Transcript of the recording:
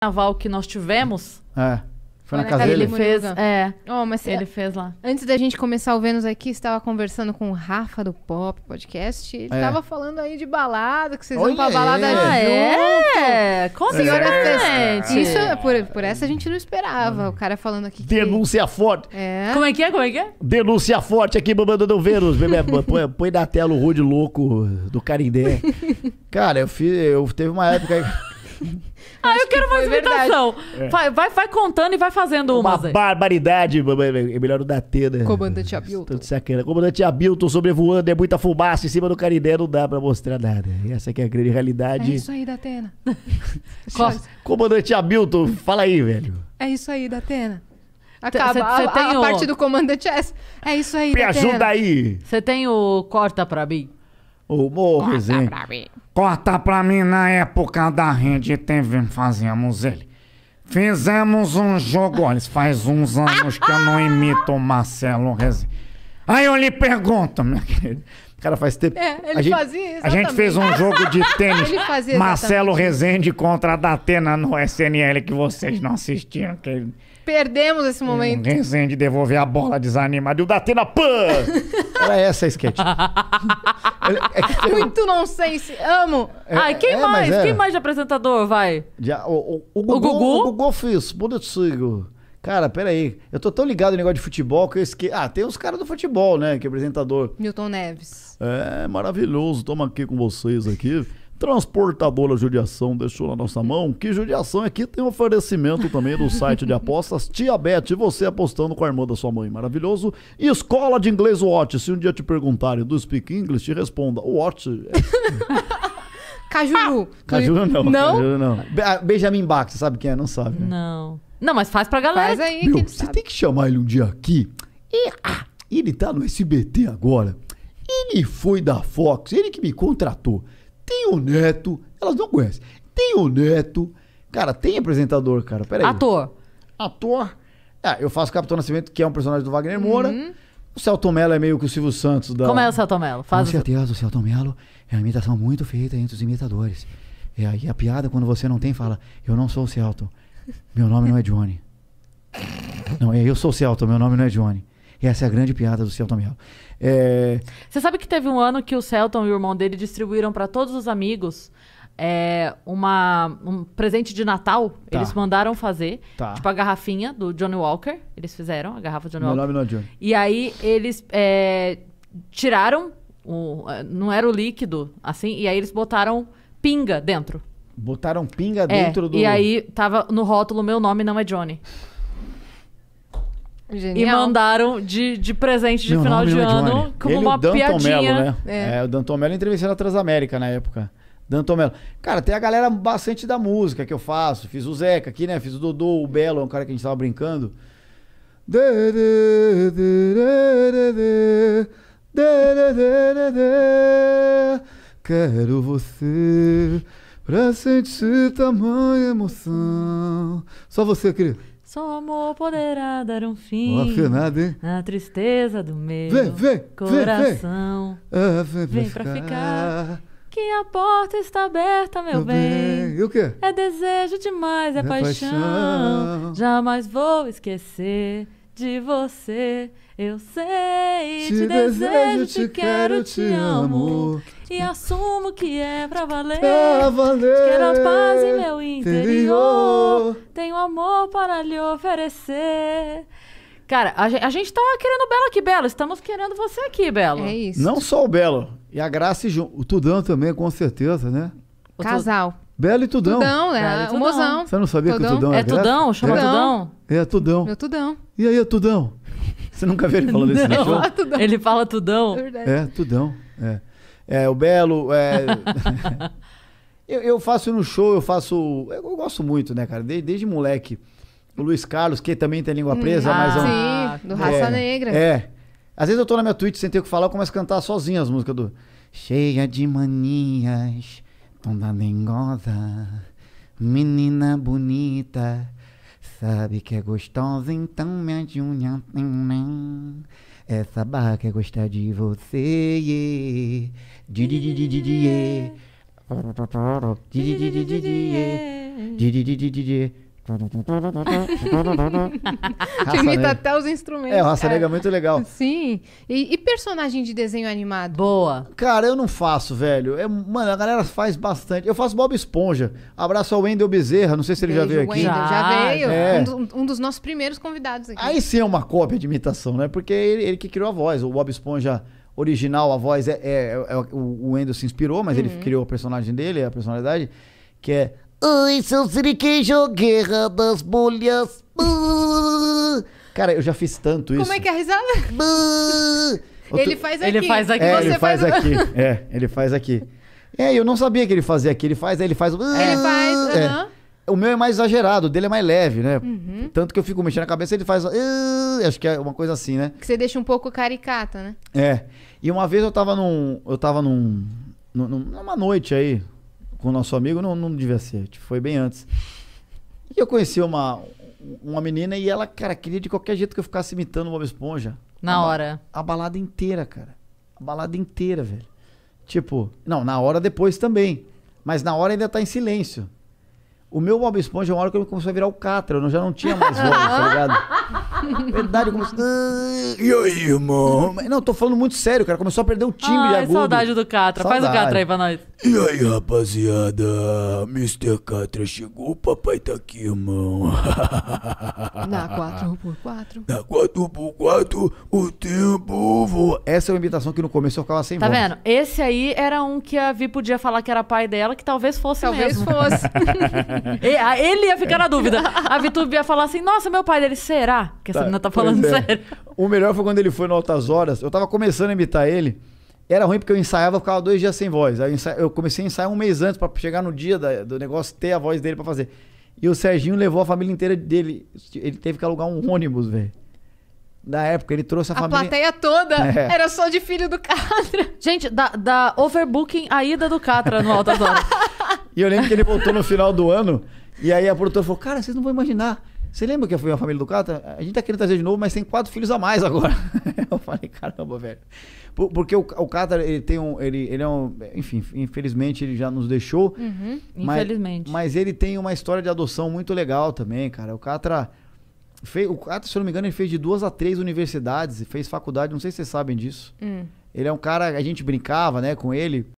carnaval que nós tivemos. É. Foi na, casa dele? Fez, é. Oh, mas ele é, fez lá. Antes da gente começar o Vênus aqui, estava conversando com o Rafa do Pop Podcast. Ele estava é. falando aí de balada, que vocês Olha vão pra balada ah, é. junto. É, senhora é. Isso, por, por essa a gente não esperava. O cara falando aqui que... Denúncia forte. É. Como é que é? Como é que é? Denúncia forte aqui, babando do Vênus. põe, põe na tela o rude louco do Carindé. cara, eu fiz... Eu, teve uma época... Ah, Acho eu quero que invitação. imitação. É. Vai, vai, vai, contando e vai fazendo uma. Uma barbaridade. É melhor o da T, né? Comandante Abilton. Sacana. Comandante Abilton sobrevoando, é muita fumaça em cima do Carindé, não dá pra mostrar nada. Essa aqui é a grande realidade. É isso aí, Datena. Comandante Abilton, fala aí, velho. É isso aí, Datena. Acaba. Cê, cê a, tem a, o... parte do comandante é É isso aí, Me Datena. ajuda aí. Você tem o corta pra mim? O morro, Corta pra mim. Corta pra mim na época da Rede TV, fazíamos ele. Fizemos um jogo, olha, faz uns anos que eu não imito o Marcelo Rezende. Aí eu lhe pergunto, meu querido, O cara faz tempo. É, ele a gente, fazia isso. A gente fez um jogo de tênis. ele fazia Marcelo Rezende contra a Datena no SNL que vocês não assistiram. Querido. Perdemos esse hum, momento. Ninguém sem devolver a bola desanimada. E o Datena Atena Pan! Era essa a é tem Muito não sei se amo. É, Ai, quem é, mais? Quem é. mais de apresentador, vai? Já- o, o, o, Gugu, Gugu? O Gugu fez, sigo. Cara, peraí. Eu tô tão ligado no negócio de futebol que eu esqueci. Ah, tem os caras do futebol, né? Que é apresentador. Milton Neves. É maravilhoso, toma aqui com vocês aqui. Transportadora Judiação deixou na nossa mão. Que judiação aqui é tem oferecimento também do site de apostas Tia Beth, você apostando com a irmã da sua mãe. Maravilhoso. E escola de inglês Watch. Se um dia te perguntarem do Speak English, te responda: Watch. É Cajuru. Cajuru não. Não? Cajuru não. Ah, Benjamin Bach, você sabe quem é? Não sabe. Né? Não. Não, mas faz pra galera. Faz aí, Meu, você sabe. tem que chamar ele um dia aqui. E, ah, ele tá no SBT agora. Ele foi da Fox, ele que me contratou. Tem o Neto, elas não conhecem. Tem o Neto. Cara, tem apresentador, cara. Peraí. Ator. Ator. É, eu faço Capitão Nascimento, que é um personagem do Wagner uhum. Moura. Uhum. O Celton Mello é meio que o Silvio Santos da. Como é o Celton Mello? Faz Com certeza, o Celton Mello é uma imitação muito feita entre os imitadores. E é aí a piada, quando você não tem, fala: Eu não sou o Celton. Meu nome não é Johnny. Não, é, eu sou o Celton, meu nome não é Johnny. E essa é a grande piada do Celton Mello. É... Você sabe que teve um ano que o Celton e o irmão dele distribuíram para todos os amigos é, uma, um presente de Natal. Tá. Eles mandaram fazer. Tá. Tipo a garrafinha do Johnny Walker. Eles fizeram a garrafa do Johnny Meu Walker. Nome não é Johnny. E aí eles é, tiraram. O, não era o líquido, assim. E aí eles botaram pinga dentro. Botaram pinga é, dentro é, do. E aí tava no rótulo: Meu nome não é Johnny. Genial. E mandaram de, de presente de Meu final de é ano como uma o Danton piadinha. Mello, né? É. é. o Danton Mello entrevistou na Transamérica na época. Danton Mello. Cara, tem a galera bastante da música que eu faço. Fiz o Zeca aqui, né? Fiz o Dodô, o Belo, um cara que a gente tava brincando. Quero você pra sentir tamanha emoção. Só você, querido. Só amor poderá dar um fim. Uma hein? A tristeza do meu vem, vem, coração. Vem, vem. Ah, vem, pra, vem ficar. pra ficar. Que a porta está aberta, meu, meu bem. bem. E o quê? É desejo demais, é, é paixão. paixão. Jamais vou esquecer de você. Eu sei, te, te desejo, desejo, te quero, te amo. amo. E assumo que é pra valer. Pra valer. Quero é a paz em meu interior. interior. Tenho amor para lhe oferecer. Cara, a, a gente tá querendo Belo aqui, Belo. Estamos querendo você aqui, Belo. É isso. Não só o Belo. E a Graça e Ju, o Tudão também, com certeza, né? O Casal. Belo e Tudão. Tudão, né? Tudão. O mozão. Você não sabia tudão. que o Tudão é, é Tudão? Chama é. Tudão? É, Tudão. Meu é Tudão. E aí, Tudão? Você nunca viu ele falando isso no show? É ele fala Tudão. É, Tudão. É. É, o Belo. É... eu, eu, faço no show, eu faço. Eu, eu gosto muito, né, cara? Desde, desde, moleque. O Luiz Carlos, que também tem língua hum, presa, hum, mas. É ah, sim, do Raça é, Negra. É. Às vezes eu tô na minha Twitch sem ter o que falar, eu começo a cantar sozinho as músicas do. Cheia de manias, toda dengosa, menina bonita, sabe que é gostosa, então me adunha. Essa barra quer gostar de você, yeah. Di, di, di, di, di, di, Di, di, di, di, di, Di, di, di, te imita até os instrumentos. É, raça Negra é muito legal. Sim. E, e, personagem de desenho animado? Boa. Cara, eu não faço, velho. É, mano, a galera faz bastante. Eu faço Bob Esponja. Abraço ao Wendel Bezerra. Não sei se ele Beijo, já veio aqui. Já, já veio. É. Um, um, dos nossos primeiros convidados aqui. Aí sim é uma cópia de imitação, né? Porque ele, ele que criou a voz. O Bob Esponja original, a voz é. é, é, é o Wendel se inspirou, mas uhum. ele criou o personagem dele, a personalidade, que é Ai, seu siriquejo, guerra das bolhas. Cara, eu já fiz tanto isso. Como é que é a risada? Ele faz aqui. Ele faz aqui. É, ele faz, faz aqui. é, ele faz aqui. É, eu não sabia que ele fazia aqui. Ele faz, ele faz. Ele faz. Uh -huh. é. O meu é mais exagerado, o dele é mais leve, né? Uhum. Tanto que eu fico mexendo a cabeça e ele faz. Uh, acho que é uma coisa assim, né? Que você deixa um pouco caricata, né? É. E uma vez eu tava num. Eu tava num. num numa noite aí, com o nosso amigo, não, não devia ser, tipo, foi bem antes. E eu conheci uma, uma menina e ela, cara, queria de qualquer jeito que eu ficasse imitando o Bob Esponja. Na a hora. Ba a balada inteira, cara. A balada inteira, velho. Tipo, não, na hora depois também. Mas na hora ainda tá em silêncio. O meu Bob Esponja, é uma hora que ele começou a virar o Catra, eu já não tinha mais voz, tá ligado? Verdade, como E assim, aí, irmão? Não, tô falando muito sério, cara. Começou a perder o time Ai, de agudo. saudade do Catra. Saudade. Faz o Catra aí pra nós. E aí, rapaziada? Mr. Catra chegou, o papai tá aqui, irmão. Na 4x4. Na 4x4, o tempo voa. Essa é uma imitação que no começo eu ficava sem Tá vendo? Esse aí era um que a Vi podia falar que era pai dela, que talvez fosse Talvez mesmo. fosse. Ah, ele ia ficar na dúvida. A Vi ia falar assim, nossa, meu pai dele, será que essa tá, menina tá falando é. sério? O melhor foi quando ele foi no Altas Horas. Eu tava começando a imitar ele. Era ruim porque eu ensaiava, ficava dois dias sem voz. Aí eu, ensa... eu comecei a ensaiar um mês antes para chegar no dia da... do negócio ter a voz dele para fazer. E o Serginho levou a família inteira dele. Ele teve que alugar um ônibus, velho. Da época, ele trouxe a, a família. A plateia toda é. era só de filho do Catra. Gente, da, da overbooking a ida do Catra no Alta Horas. e eu lembro que ele voltou no final do ano. E aí a produtora falou: Cara, vocês não vão imaginar. Você lembra que foi a família do Cata? A gente tá querendo trazer de novo, mas tem quatro filhos a mais agora. eu falei, caramba, velho. Por, porque o, o Cata, ele tem um. Ele, ele é um. Enfim, infelizmente ele já nos deixou. Uhum, mas, infelizmente. Mas ele tem uma história de adoção muito legal também, cara. O Catra. Fez, o Catra, se eu não me engano, ele fez de duas a três universidades, fez faculdade, não sei se vocês sabem disso. Hum. Ele é um cara, a gente brincava, né, com ele,